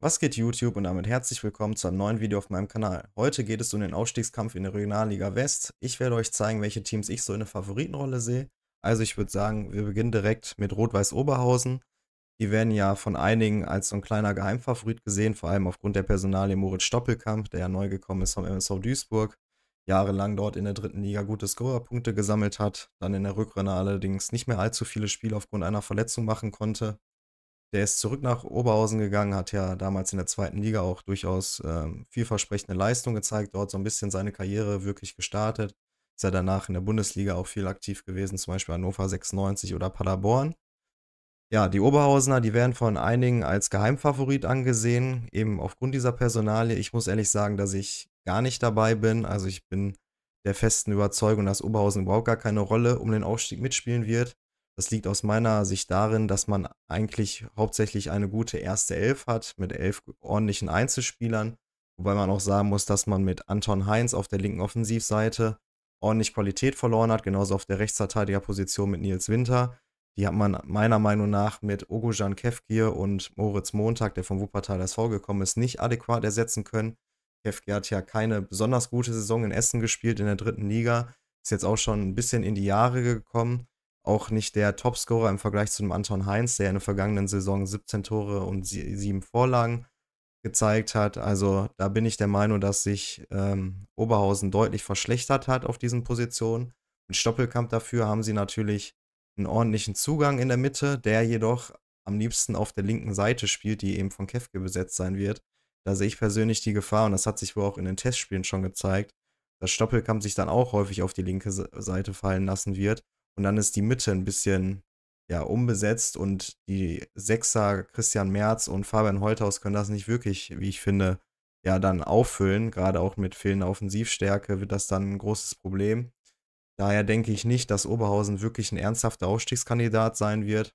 Was geht YouTube und damit herzlich willkommen zu einem neuen Video auf meinem Kanal. Heute geht es um den Aufstiegskampf in der Regionalliga West. Ich werde euch zeigen, welche Teams ich so in der Favoritenrolle sehe. Also ich würde sagen, wir beginnen direkt mit Rot-Weiß Oberhausen. Die werden ja von einigen als so ein kleiner Geheimfavorit gesehen, vor allem aufgrund der Personalie Moritz Stoppelkamp, der ja neu gekommen ist vom MSV Duisburg, jahrelang dort in der dritten Liga gute Scorerpunkte gesammelt hat, dann in der Rückrunde allerdings nicht mehr allzu viele Spiele aufgrund einer Verletzung machen konnte. Der ist zurück nach Oberhausen gegangen, hat ja damals in der zweiten Liga auch durchaus ähm, vielversprechende Leistung gezeigt, dort so ein bisschen seine Karriere wirklich gestartet. Ist ja danach in der Bundesliga auch viel aktiv gewesen, zum Beispiel Hannover 96 oder Paderborn. Ja, die Oberhausener, die werden von einigen als Geheimfavorit angesehen, eben aufgrund dieser Personalie. Ich muss ehrlich sagen, dass ich gar nicht dabei bin. Also ich bin der festen Überzeugung, dass Oberhausen überhaupt gar keine Rolle um den Aufstieg mitspielen wird. Das liegt aus meiner Sicht darin, dass man eigentlich hauptsächlich eine gute erste Elf hat mit elf ordentlichen Einzelspielern, wobei man auch sagen muss, dass man mit Anton Heinz auf der linken Offensivseite ordentlich Qualität verloren hat, genauso auf der Rechtsverteidigerposition mit Nils Winter. Die hat man meiner Meinung nach mit Ogojan Kevgir und Moritz Montag, der vom Wuppertal SV gekommen ist, nicht adäquat ersetzen können. Kevgir hat ja keine besonders gute Saison in Essen gespielt in der dritten Liga, ist jetzt auch schon ein bisschen in die Jahre gekommen auch nicht der Topscorer im Vergleich zu dem Anton Heinz, der in der vergangenen Saison 17 Tore und sieben Vorlagen gezeigt hat. Also da bin ich der Meinung, dass sich ähm, Oberhausen deutlich verschlechtert hat auf diesen Positionen. Mit Stoppelkamp dafür haben sie natürlich einen ordentlichen Zugang in der Mitte, der jedoch am liebsten auf der linken Seite spielt, die eben von Kefke besetzt sein wird. Da sehe ich persönlich die Gefahr und das hat sich wohl auch in den Testspielen schon gezeigt, dass Stoppelkamp sich dann auch häufig auf die linke Seite fallen lassen wird und dann ist die Mitte ein bisschen ja, umbesetzt und die Sechser Christian Merz und Fabian Holthaus können das nicht wirklich, wie ich finde, ja, dann auffüllen. Gerade auch mit fehlender Offensivstärke wird das dann ein großes Problem. Daher denke ich nicht, dass Oberhausen wirklich ein ernsthafter Aufstiegskandidat sein wird.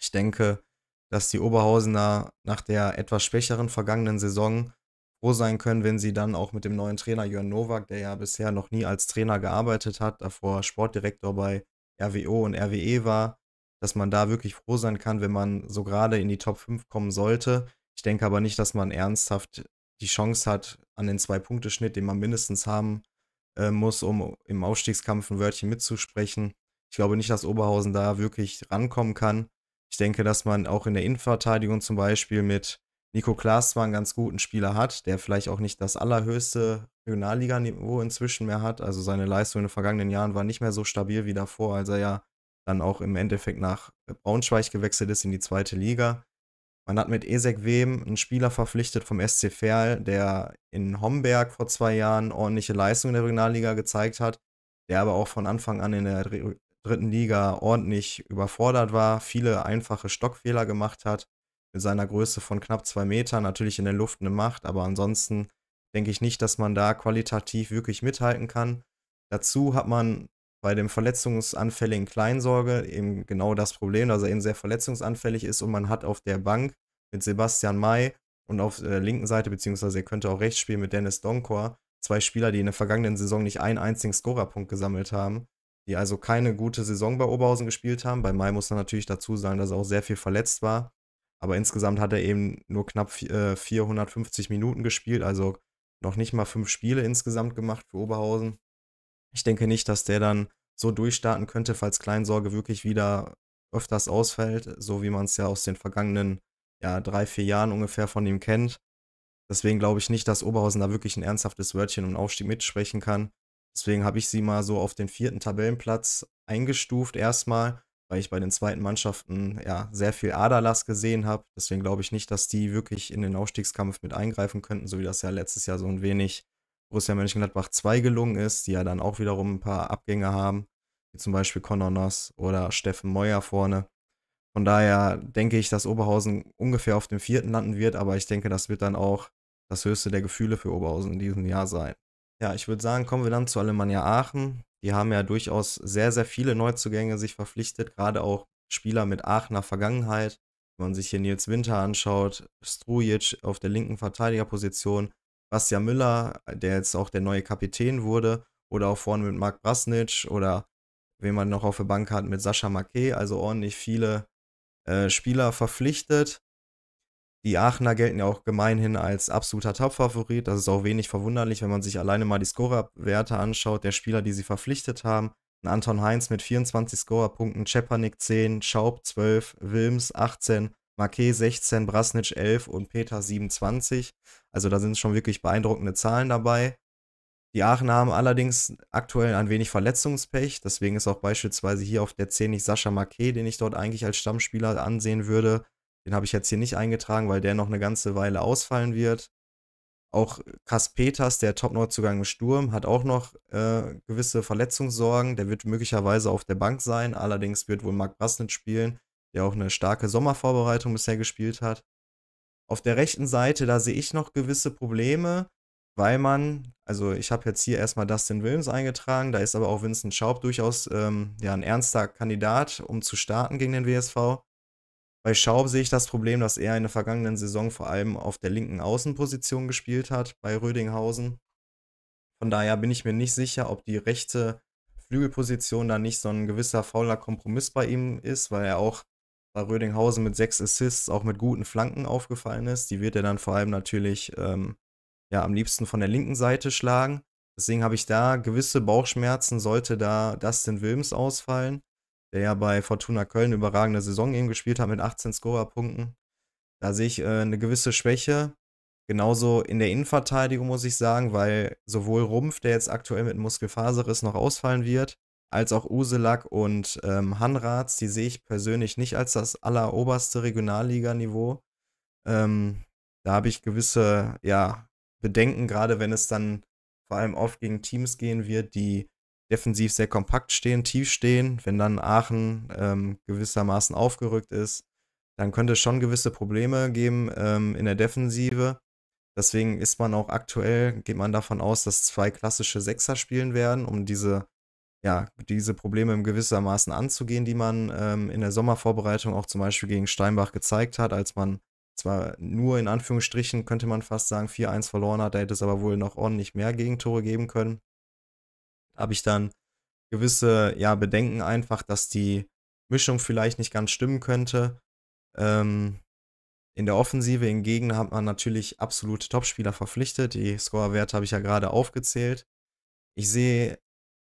Ich denke, dass die Oberhausener nach der etwas schwächeren vergangenen Saison froh sein können, wenn sie dann auch mit dem neuen Trainer Jörn Nowak, der ja bisher noch nie als Trainer gearbeitet hat, davor Sportdirektor bei RWO und RWE war, dass man da wirklich froh sein kann, wenn man so gerade in die Top 5 kommen sollte. Ich denke aber nicht, dass man ernsthaft die Chance hat, an den Zwei-Punkte-Schnitt, den man mindestens haben äh, muss, um im Aufstiegskampf ein Wörtchen mitzusprechen. Ich glaube nicht, dass Oberhausen da wirklich rankommen kann. Ich denke, dass man auch in der Innenverteidigung zum Beispiel mit Nico Klaas zwar einen ganz guten Spieler hat, der vielleicht auch nicht das allerhöchste Regionalliganiveau inzwischen mehr hat. Also seine Leistung in den vergangenen Jahren war nicht mehr so stabil wie davor, als er ja dann auch im Endeffekt nach äh, Braunschweig gewechselt ist in die zweite Liga. Man hat mit Esek Wem einen Spieler verpflichtet vom SC Verl, der in Homberg vor zwei Jahren ordentliche Leistung in der Regionalliga gezeigt hat, der aber auch von Anfang an in der dritten Liga ordentlich überfordert war, viele einfache Stockfehler gemacht hat mit seiner Größe von knapp zwei Metern natürlich in der Luft eine Macht, aber ansonsten denke ich nicht, dass man da qualitativ wirklich mithalten kann. Dazu hat man bei dem verletzungsanfälligen Kleinsorge eben genau das Problem, dass er eben sehr verletzungsanfällig ist und man hat auf der Bank mit Sebastian May und auf der linken Seite, beziehungsweise er könnte auch rechts spielen mit Dennis Donkor, zwei Spieler, die in der vergangenen Saison nicht einen einzigen Scorerpunkt gesammelt haben, die also keine gute Saison bei Oberhausen gespielt haben. Bei May muss man natürlich dazu sagen, dass er auch sehr viel verletzt war. Aber insgesamt hat er eben nur knapp 450 äh, Minuten gespielt, also noch nicht mal fünf Spiele insgesamt gemacht für Oberhausen. Ich denke nicht, dass der dann so durchstarten könnte, falls Kleinsorge wirklich wieder öfters ausfällt, so wie man es ja aus den vergangenen ja, drei, vier Jahren ungefähr von ihm kennt. Deswegen glaube ich nicht, dass Oberhausen da wirklich ein ernsthaftes Wörtchen und Aufstieg mitsprechen kann. Deswegen habe ich sie mal so auf den vierten Tabellenplatz eingestuft erstmal weil ich bei den zweiten Mannschaften ja sehr viel Aderlass gesehen habe. Deswegen glaube ich nicht, dass die wirklich in den Aufstiegskampf mit eingreifen könnten, so wie das ja letztes Jahr so ein wenig Borussia Mönchengladbach 2 gelungen ist, die ja dann auch wiederum ein paar Abgänge haben, wie zum Beispiel Conor Noss oder Steffen Meuer vorne. Von daher denke ich, dass Oberhausen ungefähr auf dem vierten landen wird, aber ich denke, das wird dann auch das höchste der Gefühle für Oberhausen in diesem Jahr sein. Ja, ich würde sagen, kommen wir dann zu Alemannia Aachen. Die haben ja durchaus sehr, sehr viele Neuzugänge sich verpflichtet, gerade auch Spieler mit Aachener Vergangenheit. Wenn man sich hier Nils Winter anschaut, Strujic auf der linken Verteidigerposition, Bastian Müller, der jetzt auch der neue Kapitän wurde, oder auch vorne mit Marc Brasnic oder wen man noch auf der Bank hat mit Sascha Marquet, also ordentlich viele äh, Spieler verpflichtet. Die Aachener gelten ja auch gemeinhin als absoluter Top-Favorit. Das ist auch wenig verwunderlich, wenn man sich alleine mal die Scorer-Werte anschaut, der Spieler, die sie verpflichtet haben. Anton Heinz mit 24 Scorer-Punkten, Czepanik 10, Schaub 12, Wilms 18, Marquet 16, Brasnitsch 11 und Peter 27. Also da sind schon wirklich beeindruckende Zahlen dabei. Die Aachener haben allerdings aktuell ein wenig Verletzungspech, deswegen ist auch beispielsweise hier auf der 10 nicht Sascha Marquet, den ich dort eigentlich als Stammspieler ansehen würde, den habe ich jetzt hier nicht eingetragen, weil der noch eine ganze Weile ausfallen wird. Auch Peters, der Top-Neuzugang im Sturm, hat auch noch äh, gewisse Verletzungssorgen. Der wird möglicherweise auf der Bank sein. Allerdings wird wohl Marc Brasnitz spielen, der auch eine starke Sommervorbereitung bisher gespielt hat. Auf der rechten Seite, da sehe ich noch gewisse Probleme, weil man, also ich habe jetzt hier erstmal Dustin Williams eingetragen, da ist aber auch Vincent Schaub durchaus ähm, ja, ein ernster Kandidat, um zu starten gegen den WSV. Bei Schaub sehe ich das Problem, dass er in der vergangenen Saison vor allem auf der linken Außenposition gespielt hat bei Rödinghausen. Von daher bin ich mir nicht sicher, ob die rechte Flügelposition da nicht so ein gewisser fauler Kompromiss bei ihm ist, weil er auch bei Rödinghausen mit sechs Assists auch mit guten Flanken aufgefallen ist. Die wird er dann vor allem natürlich ähm, ja, am liebsten von der linken Seite schlagen. Deswegen habe ich da gewisse Bauchschmerzen, sollte da Dustin Wilms ausfallen der ja bei Fortuna Köln überragende Saison eben gespielt hat mit 18 Scorerpunkten. Da sehe ich äh, eine gewisse Schwäche. Genauso in der Innenverteidigung muss ich sagen, weil sowohl Rumpf, der jetzt aktuell mit Muskelfaserriss noch ausfallen wird, als auch Uselak und ähm, Hanrats, die sehe ich persönlich nicht als das alleroberste Regionalliganiveau. Ähm, da habe ich gewisse ja, Bedenken, gerade wenn es dann vor allem oft gegen Teams gehen wird, die defensiv sehr kompakt stehen, tief stehen. Wenn dann Aachen ähm, gewissermaßen aufgerückt ist, dann könnte es schon gewisse Probleme geben ähm, in der Defensive. Deswegen ist man auch aktuell, geht man davon aus, dass zwei klassische Sechser spielen werden, um diese, ja, diese Probleme im gewissermaßen anzugehen, die man ähm, in der Sommervorbereitung auch zum Beispiel gegen Steinbach gezeigt hat, als man zwar nur in Anführungsstrichen, könnte man fast sagen, 4-1 verloren hat, da hätte es aber wohl noch ordentlich mehr Gegentore geben können habe ich dann gewisse ja, Bedenken einfach, dass die Mischung vielleicht nicht ganz stimmen könnte. Ähm, in der Offensive hingegen hat man natürlich absolute Topspieler verpflichtet. Die Scorerwerte habe ich ja gerade aufgezählt. Ich sehe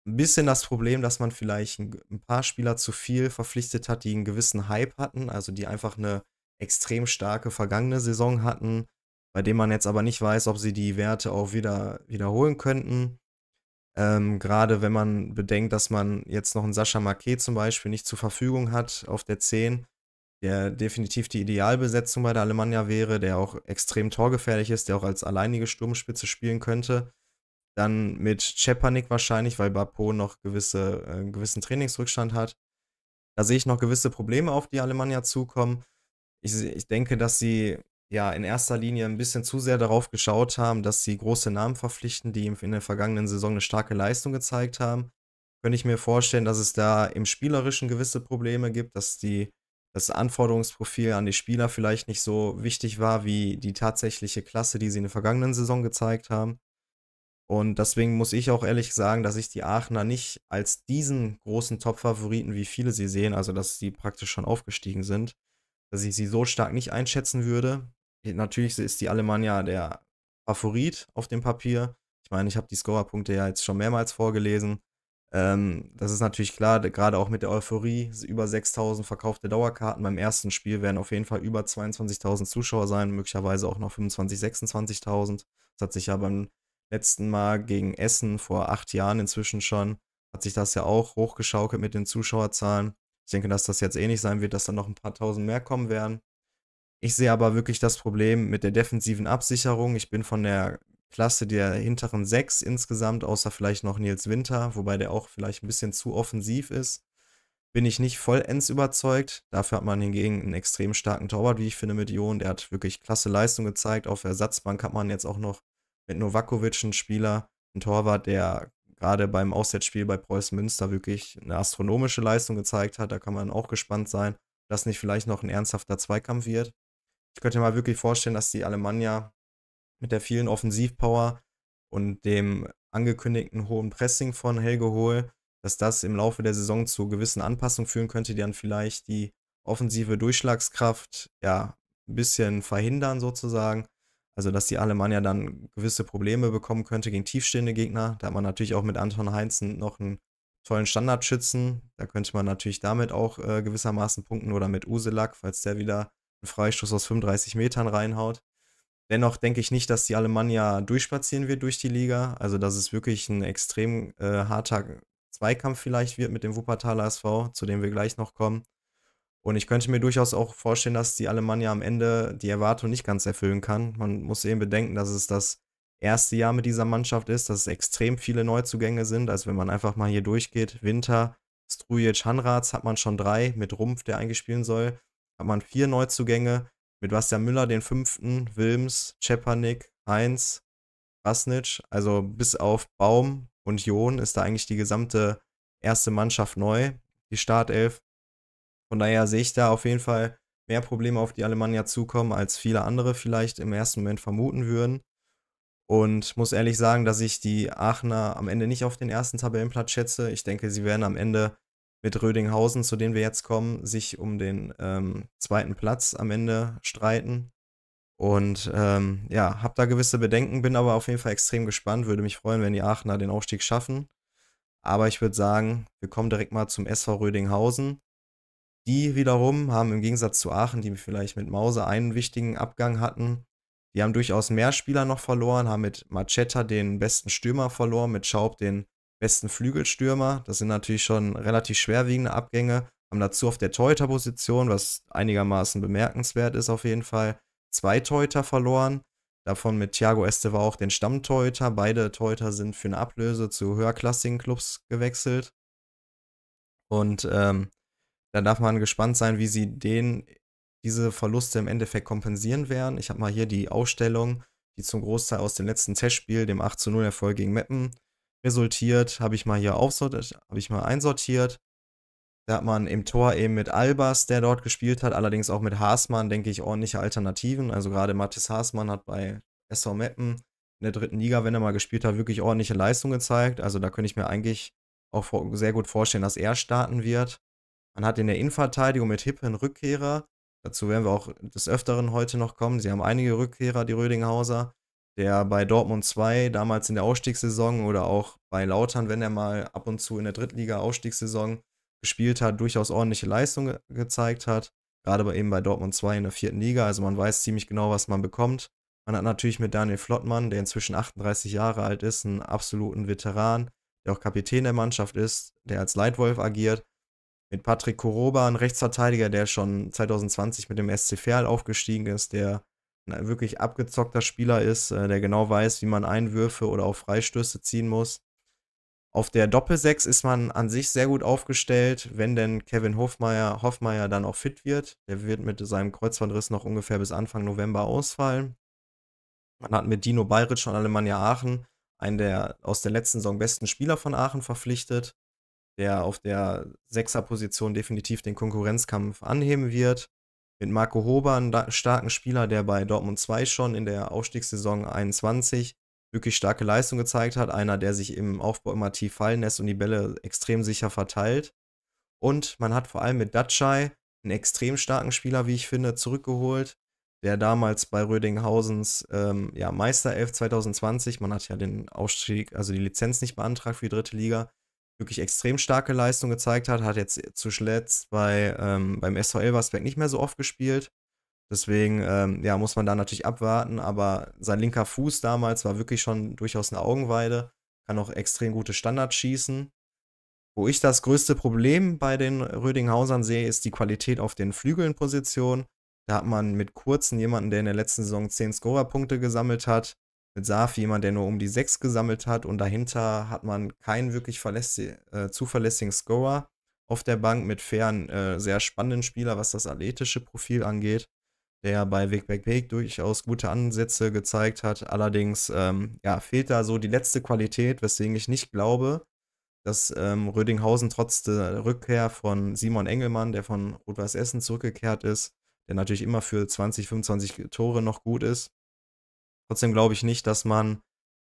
ein bisschen das Problem, dass man vielleicht ein paar Spieler zu viel verpflichtet hat, die einen gewissen Hype hatten, also die einfach eine extrem starke vergangene Saison hatten, bei dem man jetzt aber nicht weiß, ob sie die Werte auch wieder wiederholen könnten. Ähm, Gerade wenn man bedenkt, dass man jetzt noch einen Sascha Marquet zum Beispiel nicht zur Verfügung hat auf der 10, der definitiv die Idealbesetzung bei der Alemannia wäre, der auch extrem torgefährlich ist, der auch als alleinige Sturmspitze spielen könnte. Dann mit Czepanik wahrscheinlich, weil Bapo noch gewisse, äh, gewissen Trainingsrückstand hat. Da sehe ich noch gewisse Probleme, auf die Alemannia zukommen. Ich, ich denke, dass sie ja in erster Linie ein bisschen zu sehr darauf geschaut haben, dass sie große Namen verpflichten, die in der vergangenen Saison eine starke Leistung gezeigt haben, könnte ich mir vorstellen, dass es da im Spielerischen gewisse Probleme gibt, dass die, das Anforderungsprofil an die Spieler vielleicht nicht so wichtig war wie die tatsächliche Klasse, die sie in der vergangenen Saison gezeigt haben. Und deswegen muss ich auch ehrlich sagen, dass ich die Aachener nicht als diesen großen Top-Favoriten, wie viele sie sehen, also dass sie praktisch schon aufgestiegen sind, dass ich sie so stark nicht einschätzen würde natürlich ist die Alemannia der Favorit auf dem Papier. Ich meine, ich habe die Scorerpunkte ja jetzt schon mehrmals vorgelesen. Ähm, das ist natürlich klar, gerade auch mit der Euphorie. Über 6000 verkaufte Dauerkarten beim ersten Spiel werden auf jeden Fall über 22.000 Zuschauer sein, möglicherweise auch noch 25.000, 26.000. Das hat sich ja beim letzten Mal gegen Essen vor acht Jahren inzwischen schon, hat sich das ja auch hochgeschaukelt mit den Zuschauerzahlen. Ich denke, dass das jetzt ähnlich sein wird, dass dann noch ein paar tausend mehr kommen werden. Ich sehe aber wirklich das Problem mit der defensiven Absicherung. Ich bin von der Klasse der hinteren sechs insgesamt, außer vielleicht noch Nils Winter, wobei der auch vielleicht ein bisschen zu offensiv ist, bin ich nicht vollends überzeugt. Dafür hat man hingegen einen extrem starken Torwart, wie ich finde, mit Jon. Der hat wirklich klasse Leistung gezeigt. Auf Ersatzbank hat man jetzt auch noch mit Novakovic einen Spieler, einen Torwart, der gerade beim Auswärtsspiel bei Preußen Münster wirklich eine astronomische Leistung gezeigt hat. Da kann man auch gespannt sein, dass nicht vielleicht noch ein ernsthafter Zweikampf wird ich könnte mir mal wirklich vorstellen, dass die Alemannia mit der vielen Offensivpower und dem angekündigten hohen Pressing von Helge Hohl, dass das im Laufe der Saison zu gewissen Anpassungen führen könnte, die dann vielleicht die offensive Durchschlagskraft ja ein bisschen verhindern sozusagen. Also dass die Alemannia dann gewisse Probleme bekommen könnte gegen tiefstehende Gegner. Da hat man natürlich auch mit Anton Heinzen noch einen tollen Standardschützen. Da könnte man natürlich damit auch äh, gewissermaßen punkten oder mit Uselak, falls der wieder einen Freistoß aus 35 Metern reinhaut. Dennoch denke ich nicht, dass die Alemannia durchspazieren wird durch die Liga. Also, dass es wirklich ein extrem äh, harter Zweikampf vielleicht wird mit dem Wuppertaler SV, zu dem wir gleich noch kommen. Und ich könnte mir durchaus auch vorstellen, dass die Alemannia am Ende die Erwartung nicht ganz erfüllen kann. Man muss eben bedenken, dass es das erste Jahr mit dieser Mannschaft ist, dass es extrem viele Neuzugänge sind. Also wenn man einfach mal hier durchgeht, Winter, Strujic, Hanratz hat man schon drei mit Rumpf, der eingespielen soll hat man vier Neuzugänge mit Bastian Müller, den fünften, Wilms, Czepanik, Heinz, Rasnic. Also bis auf Baum und John ist da eigentlich die gesamte erste Mannschaft neu, die Startelf. Von daher sehe ich da auf jeden Fall mehr Probleme auf die Alemannia zukommen, als viele andere vielleicht im ersten Moment vermuten würden. Und muss ehrlich sagen, dass ich die Aachener am Ende nicht auf den ersten Tabellenplatz schätze. Ich denke, sie werden am Ende mit Rödinghausen, zu denen wir jetzt kommen, sich um den ähm, zweiten Platz am Ende streiten. Und ähm, ja, habe da gewisse Bedenken, bin aber auf jeden Fall extrem gespannt. Würde mich freuen, wenn die Aachener den Aufstieg schaffen. Aber ich würde sagen, wir kommen direkt mal zum SV Rödinghausen. Die wiederum haben im Gegensatz zu Aachen, die vielleicht mit Mause einen wichtigen Abgang hatten, die haben durchaus mehr Spieler noch verloren, haben mit Machetta den besten Stürmer verloren, mit Schaub den besten Flügelstürmer. Das sind natürlich schon relativ schwerwiegende Abgänge. Haben dazu auf der Teuter-Position, was einigermaßen bemerkenswert ist auf jeden Fall, zwei Teuter verloren. Davon mit Thiago Esteva auch den Stammteuter. Beide Teuter sind für eine Ablöse zu höherklassigen Clubs gewechselt. Und ähm, da darf man gespannt sein, wie sie den, diese Verluste im Endeffekt kompensieren werden. Ich habe mal hier die Ausstellung, die zum Großteil aus dem letzten Testspiel, dem 8 0 Erfolg gegen Meppen, resultiert, habe ich mal hier aufsortiert, habe ich mal einsortiert. Da hat man im Tor eben mit Albers, der dort gespielt hat, allerdings auch mit Haasmann, denke ich, ordentliche Alternativen. Also gerade Mathis Haasmann hat bei SV Meppen in der dritten Liga, wenn er mal gespielt hat, wirklich ordentliche Leistung gezeigt. Also da könnte ich mir eigentlich auch sehr gut vorstellen, dass er starten wird. Man hat in der Innenverteidigung mit Hippen Rückkehrer. Dazu werden wir auch des Öfteren heute noch kommen. Sie haben einige Rückkehrer, die Rödinghauser der bei Dortmund 2 damals in der Aufstiegssaison oder auch bei Lautern, wenn er mal ab und zu in der Drittliga-Aufstiegssaison gespielt hat, durchaus ordentliche Leistung ge gezeigt hat. Gerade bei, eben bei Dortmund 2 in der vierten Liga. Also man weiß ziemlich genau, was man bekommt. Man hat natürlich mit Daniel Flottmann, der inzwischen 38 Jahre alt ist, einen absoluten Veteran, der auch Kapitän der Mannschaft ist, der als Leitwolf agiert. Mit Patrick Koroba, ein Rechtsverteidiger, der schon 2020 mit dem SC Verl aufgestiegen ist, der ein wirklich abgezockter Spieler ist, äh, der genau weiß, wie man Einwürfe oder auch Freistöße ziehen muss. Auf der Doppelsechs ist man an sich sehr gut aufgestellt, wenn denn Kevin Hofmeier, Hofmeier dann auch fit wird. Der wird mit seinem Kreuzbandriss noch ungefähr bis Anfang November ausfallen. Man hat mit Dino Bayritsch und Alemannia Aachen einen der aus der letzten Saison besten Spieler von Aachen verpflichtet, der auf der Sechserposition definitiv den Konkurrenzkampf anheben wird mit Marco Hober einem starken Spieler, der bei Dortmund 2 schon in der Aufstiegssaison 21 wirklich starke Leistung gezeigt hat. Einer, der sich im Aufbau immer tief fallen lässt und die Bälle extrem sicher verteilt. Und man hat vor allem mit Datschai einen extrem starken Spieler, wie ich finde, zurückgeholt, der damals bei Rödinghausens ähm, ja, Meisterelf 2020, man hat ja den Aufstieg, also die Lizenz nicht beantragt für die dritte Liga, wirklich extrem starke Leistung gezeigt hat. Hat jetzt zuletzt bei, ähm, beim SV Elversberg nicht mehr so oft gespielt. Deswegen ähm, ja, muss man da natürlich abwarten. Aber sein linker Fuß damals war wirklich schon durchaus eine Augenweide. Kann auch extrem gute Standards schießen. Wo ich das größte Problem bei den Rödinghausern sehe, ist die Qualität auf den Flügelnpositionen. Da hat man mit Kurzen jemanden, der in der letzten Saison 10 Scorer-Punkte gesammelt hat mit Saf jemand, der nur um die 6 gesammelt hat und dahinter hat man keinen wirklich äh, zuverlässigen Scorer auf der Bank mit fairen, äh, sehr spannenden Spieler, was das athletische Profil angeht, der bei Weg Back Weg durchaus gute Ansätze gezeigt hat. Allerdings ähm, ja, fehlt da so die letzte Qualität, weswegen ich nicht glaube, dass ähm, Rödinghausen trotz der Rückkehr von Simon Engelmann, der von Rot-Weiß Essen zurückgekehrt ist, der natürlich immer für 20, 25 Tore noch gut ist, Trotzdem glaube ich nicht, dass man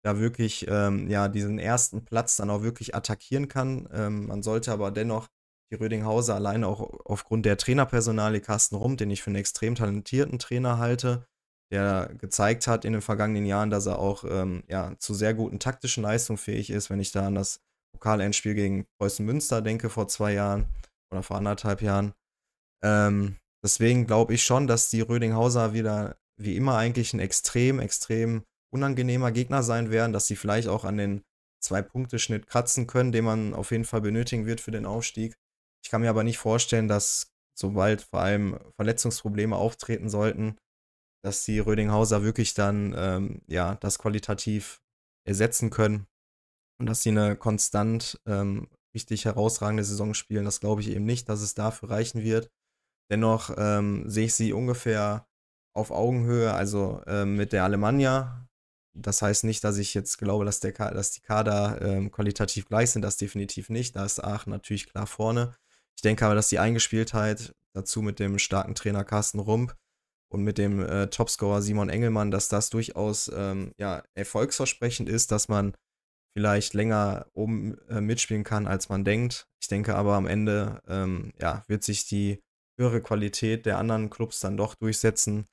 da wirklich ähm, ja, diesen ersten Platz dann auch wirklich attackieren kann. Ähm, man sollte aber dennoch die Rödinghauser alleine auch aufgrund der Trainerpersonalie Carsten Rump, den ich für einen extrem talentierten Trainer halte, der gezeigt hat in den vergangenen Jahren, dass er auch ähm, ja, zu sehr guten taktischen Leistungen fähig ist. Wenn ich da an das Pokalendspiel gegen Preußen Münster denke vor zwei Jahren oder vor anderthalb Jahren. Ähm, deswegen glaube ich schon, dass die Rödinghauser wieder wie immer eigentlich ein extrem, extrem unangenehmer Gegner sein werden, dass sie vielleicht auch an den Zwei-Punkte-Schnitt kratzen können, den man auf jeden Fall benötigen wird für den Aufstieg. Ich kann mir aber nicht vorstellen, dass sobald vor allem Verletzungsprobleme auftreten sollten, dass die Rödinghauser wirklich dann ähm, ja das qualitativ ersetzen können und dass sie eine konstant ähm, richtig herausragende Saison spielen. Das glaube ich eben nicht, dass es dafür reichen wird. Dennoch ähm, sehe ich sie ungefähr auf Augenhöhe, also äh, mit der Alemannia. Das heißt nicht, dass ich jetzt glaube, dass, der, dass die Kader äh, qualitativ gleich sind, das definitiv nicht. Da ist Aachen natürlich klar vorne. Ich denke aber, dass die Eingespieltheit dazu mit dem starken Trainer Carsten Rump und mit dem äh, Topscorer Simon Engelmann, dass das durchaus ähm, ja, erfolgsversprechend ist, dass man vielleicht länger oben äh, mitspielen kann, als man denkt. Ich denke aber am Ende ähm, ja, wird sich die höhere Qualität der anderen Clubs dann doch durchsetzen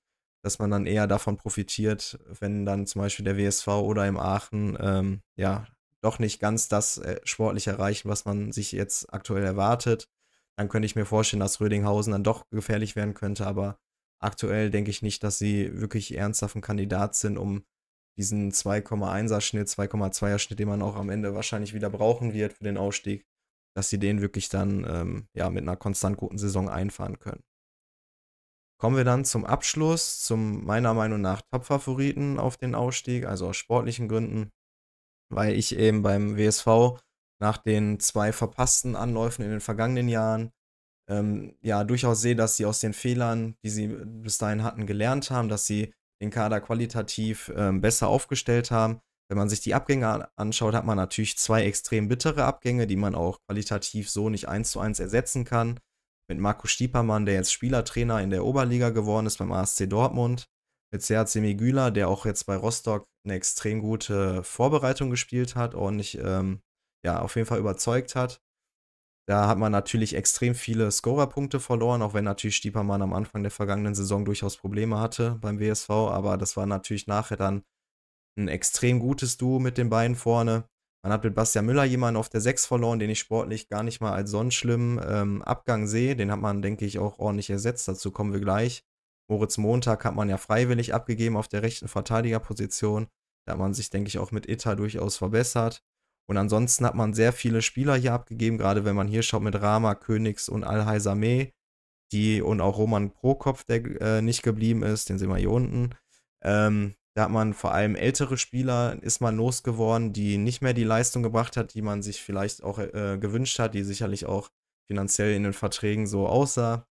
dass man dann eher davon profitiert, wenn dann zum Beispiel der WSV oder im Aachen ähm, ja doch nicht ganz das äh, sportlich erreichen, was man sich jetzt aktuell erwartet. Dann könnte ich mir vorstellen, dass Rödinghausen dann doch gefährlich werden könnte, aber aktuell denke ich nicht, dass sie wirklich ernsthaft ein Kandidat sind, um diesen 2,1er Schnitt, 2,2er Schnitt, den man auch am Ende wahrscheinlich wieder brauchen wird für den Ausstieg, dass sie den wirklich dann ähm, ja mit einer konstant guten Saison einfahren können kommen wir dann zum Abschluss, zum meiner Meinung nach Top-Favoriten auf den Ausstieg, also aus sportlichen Gründen, weil ich eben beim WSV nach den zwei verpassten Anläufen in den vergangenen Jahren ähm, ja durchaus sehe, dass sie aus den Fehlern, die sie bis dahin hatten, gelernt haben, dass sie den Kader qualitativ ähm, besser aufgestellt haben. Wenn man sich die Abgänge anschaut, hat man natürlich zwei extrem bittere Abgänge, die man auch qualitativ so nicht eins zu eins ersetzen kann mit Marco Stiepermann, der jetzt Spielertrainer in der Oberliga geworden ist beim ASC Dortmund, mit CHC Migüla, der auch jetzt bei Rostock eine extrem gute Vorbereitung gespielt hat, ordentlich, ähm, ja, auf jeden Fall überzeugt hat. Da hat man natürlich extrem viele Scorerpunkte verloren, auch wenn natürlich Stiepermann am Anfang der vergangenen Saison durchaus Probleme hatte beim WSV, aber das war natürlich nachher dann ein extrem gutes Duo mit den beiden vorne. Man hat mit Bastian Müller jemanden auf der 6 verloren, den ich sportlich gar nicht mal als sonst einen schlimmen ähm, Abgang sehe. Den hat man, denke ich, auch ordentlich ersetzt. Dazu kommen wir gleich. Moritz Montag hat man ja freiwillig abgegeben auf der rechten Verteidigerposition. Da hat man sich, denke ich, auch mit Itta durchaus verbessert. Und ansonsten hat man sehr viele Spieler hier abgegeben, gerade wenn man hier schaut mit Rama, Königs und Al-Haizameh, die und auch Roman Prokopf, der äh, nicht geblieben ist, den sehen wir hier unten. Ähm, da hat man vor allem ältere Spieler, ist man losgeworden, die nicht mehr die Leistung gebracht hat, die man sich vielleicht auch äh, gewünscht hat, die sicherlich auch finanziell in den Verträgen so aussah.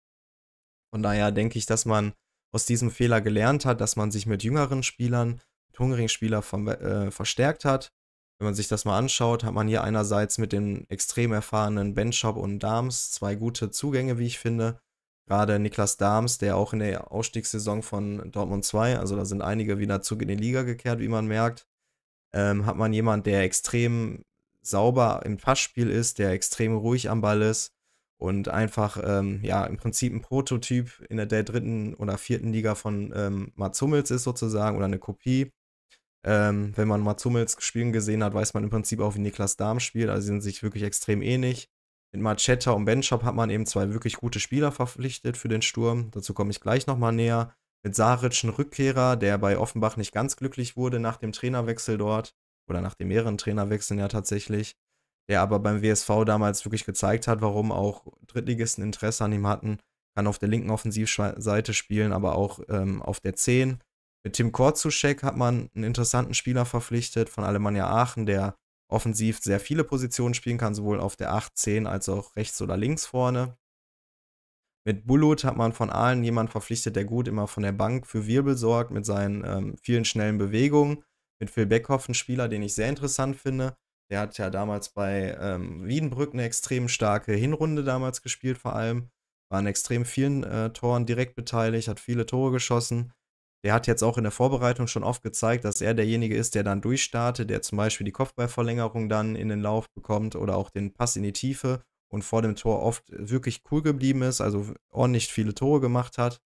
Von daher denke ich, dass man aus diesem Fehler gelernt hat, dass man sich mit jüngeren Spielern, mit hungrigen Spielern ver äh, verstärkt hat. Wenn man sich das mal anschaut, hat man hier einerseits mit den extrem erfahrenen Benchop und Dams zwei gute Zugänge, wie ich finde. Gerade Niklas Dahms, der auch in der Ausstiegssaison von Dortmund 2, also da sind einige wieder zurück in die Liga gekehrt, wie man merkt, ähm, hat man jemanden, der extrem sauber im Passspiel ist, der extrem ruhig am Ball ist und einfach, ähm, ja, im Prinzip ein Prototyp in der, der dritten oder vierten Liga von ähm, Mats Hummels ist sozusagen oder eine Kopie. Ähm, wenn man Mats Hummels spielen gesehen hat, weiß man im Prinzip auch, wie Niklas Dahms spielt. Also sie sind sich wirklich extrem ähnlich. Mit Machetta und Benchop hat man eben zwei wirklich gute Spieler verpflichtet für den Sturm. Dazu komme ich gleich nochmal näher. Mit Saric ein Rückkehrer, der bei Offenbach nicht ganz glücklich wurde nach dem Trainerwechsel dort. Oder nach den mehreren Trainerwechseln ja tatsächlich. Der aber beim WSV damals wirklich gezeigt hat, warum auch Drittligisten Interesse an ihm hatten. Kann auf der linken Offensivseite spielen, aber auch ähm, auf der 10. Mit Tim Korzuschek hat man einen interessanten Spieler verpflichtet von Alemannia Aachen, der offensiv sehr viele Positionen spielen kann, sowohl auf der 8, 10 als auch rechts oder links vorne. Mit Bulut hat man von allen jemanden verpflichtet, der gut immer von der Bank für Wirbel sorgt, mit seinen ähm, vielen schnellen Bewegungen. Mit Phil Beckhoff, ein Spieler, den ich sehr interessant finde. Der hat ja damals bei ähm, Wiedenbrück eine extrem starke Hinrunde damals gespielt, vor allem. War an extrem vielen äh, Toren direkt beteiligt, hat viele Tore geschossen. Der hat jetzt auch in der Vorbereitung schon oft gezeigt, dass er derjenige ist, der dann durchstartet, der zum Beispiel die Kopfballverlängerung dann in den Lauf bekommt oder auch den Pass in die Tiefe und vor dem Tor oft wirklich cool geblieben ist, also ordentlich viele Tore gemacht hat.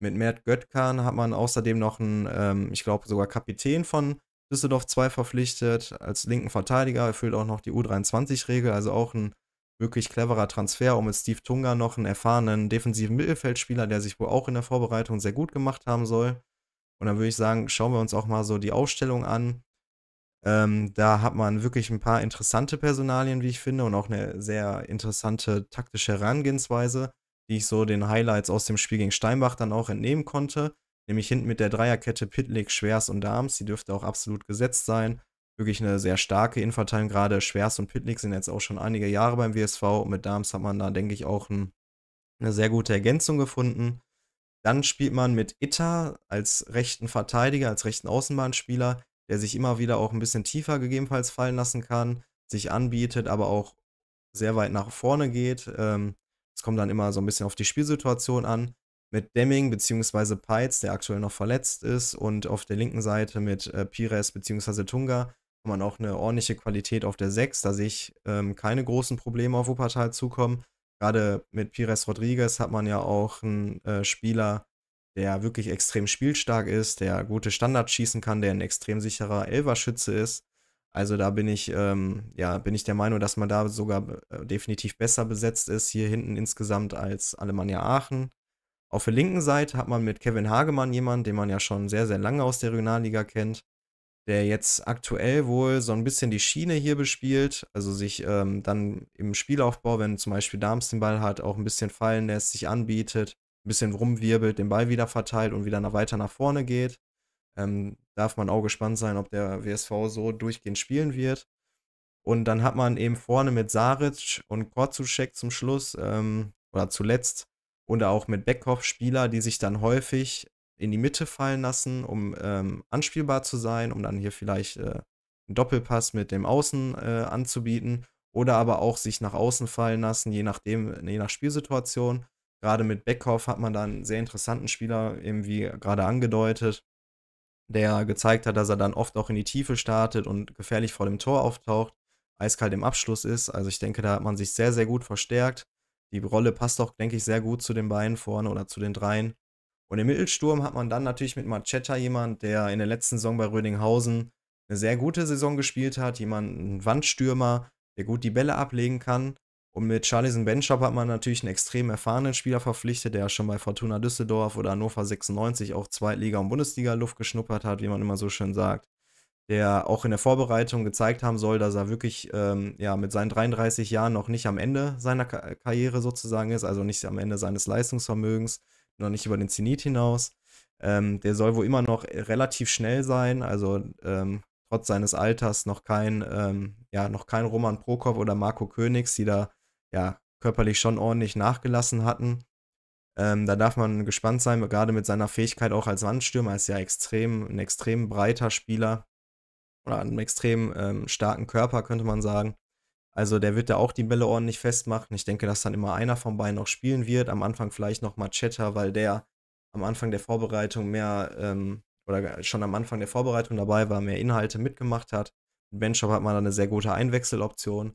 Mit Mert Göttkan hat man außerdem noch einen, ähm, ich glaube sogar Kapitän von Düsseldorf 2 verpflichtet, als linken Verteidiger, erfüllt auch noch die U23-Regel, also auch ein wirklich cleverer Transfer, um mit Steve Tunga noch einen erfahrenen defensiven Mittelfeldspieler, der sich wohl auch in der Vorbereitung sehr gut gemacht haben soll, und dann würde ich sagen, schauen wir uns auch mal so die Aufstellung an. Ähm, da hat man wirklich ein paar interessante Personalien, wie ich finde, und auch eine sehr interessante taktische Herangehensweise, die ich so den Highlights aus dem Spiel gegen Steinbach dann auch entnehmen konnte. Nämlich hinten mit der Dreierkette Pitlick, Schwers und Darms. Die dürfte auch absolut gesetzt sein. Wirklich eine sehr starke Innenverteidigung. Gerade Schwers und Pitlick sind jetzt auch schon einige Jahre beim WSV. Und mit Darms hat man da, denke ich, auch ein, eine sehr gute Ergänzung gefunden. Dann spielt man mit Itta als rechten Verteidiger, als rechten Außenbahnspieler, der sich immer wieder auch ein bisschen tiefer gegebenenfalls fallen lassen kann, sich anbietet, aber auch sehr weit nach vorne geht. Ähm, es kommt dann immer so ein bisschen auf die Spielsituation an. Mit Demming bzw. Peitz, der aktuell noch verletzt ist, und auf der linken Seite mit äh, Pires bzw. Tunga kann man auch eine ordentliche Qualität auf der 6. Da sehe ich ähm, keine großen Probleme auf Wuppertal zukommen. Gerade mit Pires Rodriguez hat man ja auch einen äh, Spieler, der wirklich extrem spielstark ist, der gute Standards schießen kann, der ein extrem sicherer Elverschütze ist. Also da bin ich, ähm, ja, bin ich der Meinung, dass man da sogar äh, definitiv besser besetzt ist, hier hinten insgesamt als Alemannia Aachen. Auf der linken Seite hat man mit Kevin Hagemann jemanden, den man ja schon sehr, sehr lange aus der Regionalliga kennt der jetzt aktuell wohl so ein bisschen die Schiene hier bespielt, also sich ähm, dann im Spielaufbau, wenn zum Beispiel Dams den Ball hat, auch ein bisschen fallen lässt, sich anbietet, ein bisschen rumwirbelt, den Ball wieder verteilt und wieder nach, weiter nach vorne geht. Ähm, darf man auch gespannt sein, ob der WSV so durchgehend spielen wird. Und dann hat man eben vorne mit Saric und Korzuschek zum Schluss ähm, oder zuletzt und auch mit Beckhoff Spieler, die sich dann häufig in die Mitte fallen lassen, um ähm, anspielbar zu sein, um dann hier vielleicht äh, einen Doppelpass mit dem Außen äh, anzubieten oder aber auch sich nach außen fallen lassen, je nachdem, je nach Spielsituation. Gerade mit Beckhoff hat man da einen sehr interessanten Spieler, irgendwie gerade angedeutet, der gezeigt hat, dass er dann oft auch in die Tiefe startet und gefährlich vor dem Tor auftaucht, eiskalt im Abschluss ist. Also ich denke, da hat man sich sehr, sehr gut verstärkt. Die Rolle passt auch, denke ich, sehr gut zu den beiden vorne oder zu den dreien. Und im Mittelsturm hat man dann natürlich mit Machetta jemand, der in der letzten Saison bei Rödinghausen eine sehr gute Saison gespielt hat, jemand, ein Wandstürmer, der gut die Bälle ablegen kann. Und mit Charlison Benchop hat man natürlich einen extrem erfahrenen Spieler verpflichtet, der schon bei Fortuna Düsseldorf oder Hannover 96 auch Zweitliga und Bundesliga Luft geschnuppert hat, wie man immer so schön sagt. Der auch in der Vorbereitung gezeigt haben soll, dass er wirklich ähm, ja, mit seinen 33 Jahren noch nicht am Ende seiner Karriere sozusagen ist, also nicht am Ende seines Leistungsvermögens noch nicht über den Zenit hinaus. Ähm, der soll wohl immer noch äh, relativ schnell sein, also ähm, trotz seines Alters noch kein, ähm, ja, noch kein Roman Prokop oder Marco Königs, die da ja körperlich schon ordentlich nachgelassen hatten. Ähm, da darf man gespannt sein, gerade mit seiner Fähigkeit auch als Wandstürmer, ist ja extrem, ein extrem breiter Spieler oder einen extrem ähm, starken Körper, könnte man sagen. Also der wird da auch die Bälle ordentlich festmachen. Ich denke, dass dann immer einer von beiden noch spielen wird. Am Anfang vielleicht noch Machetta, weil der am Anfang der Vorbereitung mehr ähm, oder schon am Anfang der Vorbereitung dabei war, mehr Inhalte mitgemacht hat. Benchop hat man dann eine sehr gute Einwechseloption.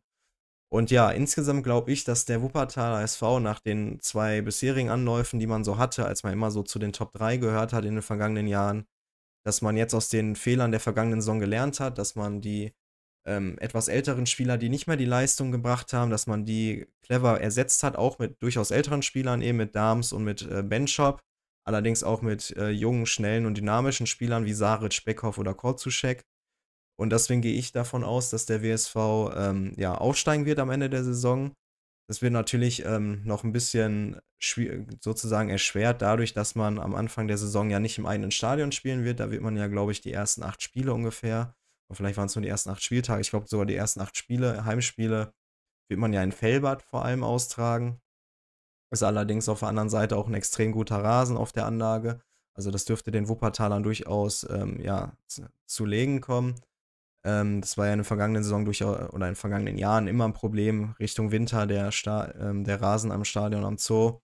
Und ja, insgesamt glaube ich, dass der Wuppertaler SV nach den zwei bisherigen Anläufen, die man so hatte, als man immer so zu den Top 3 gehört hat in den vergangenen Jahren, dass man jetzt aus den Fehlern der vergangenen Saison gelernt hat, dass man die ähm, etwas älteren Spieler, die nicht mehr die Leistung gebracht haben, dass man die clever ersetzt hat, auch mit durchaus älteren Spielern, eben mit Dams und mit äh, Benchop, allerdings auch mit äh, jungen, schnellen und dynamischen Spielern wie Saric, Beckhoff oder Korzuschek. Und deswegen gehe ich davon aus, dass der WSV ähm, ja aufsteigen wird am Ende der Saison. Das wird natürlich ähm, noch ein bisschen sozusagen erschwert dadurch, dass man am Anfang der Saison ja nicht im eigenen Stadion spielen wird. Da wird man ja, glaube ich, die ersten acht Spiele ungefähr und vielleicht waren es nur die ersten acht Spieltage. Ich glaube sogar die ersten acht Spiele, Heimspiele, wird man ja in Fellbad vor allem austragen. Ist allerdings auf der anderen Seite auch ein extrem guter Rasen auf der Anlage. Also das dürfte den Wuppertalern durchaus ähm, ja, zu legen kommen. Ähm, das war ja in der vergangenen Saison durchaus oder in den vergangenen Jahren immer ein Problem Richtung Winter, der, Sta ähm, der Rasen am Stadion am Zoo.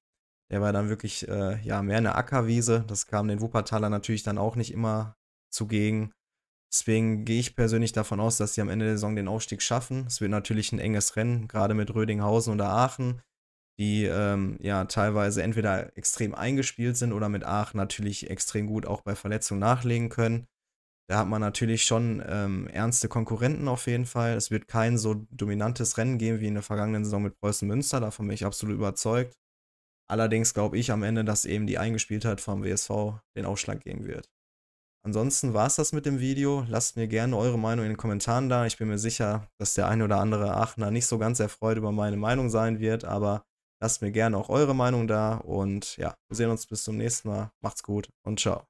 Der war dann wirklich äh, ja, mehr eine Ackerwiese. Das kam den Wuppertalern natürlich dann auch nicht immer zugegen. Deswegen gehe ich persönlich davon aus, dass sie am Ende der Saison den Aufstieg schaffen. Es wird natürlich ein enges Rennen, gerade mit Rödinghausen oder Aachen, die ähm, ja teilweise entweder extrem eingespielt sind oder mit Aachen natürlich extrem gut auch bei Verletzungen nachlegen können. Da hat man natürlich schon ähm, ernste Konkurrenten auf jeden Fall. Es wird kein so dominantes Rennen geben wie in der vergangenen Saison mit Preußen Münster, davon bin ich absolut überzeugt. Allerdings glaube ich am Ende, dass eben die Eingespieltheit vom WSV den Ausschlag geben wird. Ansonsten war es das mit dem Video. Lasst mir gerne eure Meinung in den Kommentaren da. Ich bin mir sicher, dass der eine oder andere Aachener nicht so ganz erfreut über meine Meinung sein wird, aber lasst mir gerne auch eure Meinung da. Und ja, wir sehen uns bis zum nächsten Mal. Macht's gut und ciao.